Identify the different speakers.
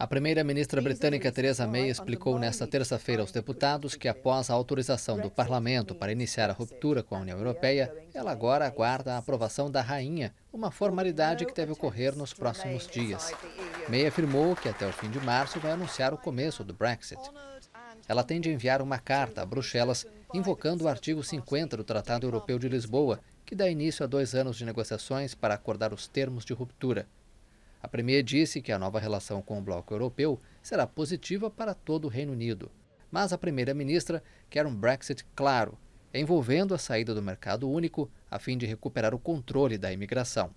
Speaker 1: A primeira-ministra britânica Theresa May explicou nesta terça-feira aos deputados que, após a autorização do parlamento para iniciar a ruptura com a União Europeia, ela agora aguarda a aprovação da rainha, uma formalidade que deve ocorrer nos próximos dias. May afirmou que até o fim de março vai anunciar o começo do Brexit. Ela tem de enviar uma carta a Bruxelas invocando o artigo 50 do Tratado Europeu de Lisboa, que dá início a dois anos de negociações para acordar os termos de ruptura. A Premier disse que a nova relação com o bloco europeu será positiva para todo o Reino Unido. Mas a primeira-ministra quer um Brexit claro, envolvendo a saída do mercado único a fim de recuperar o controle da imigração.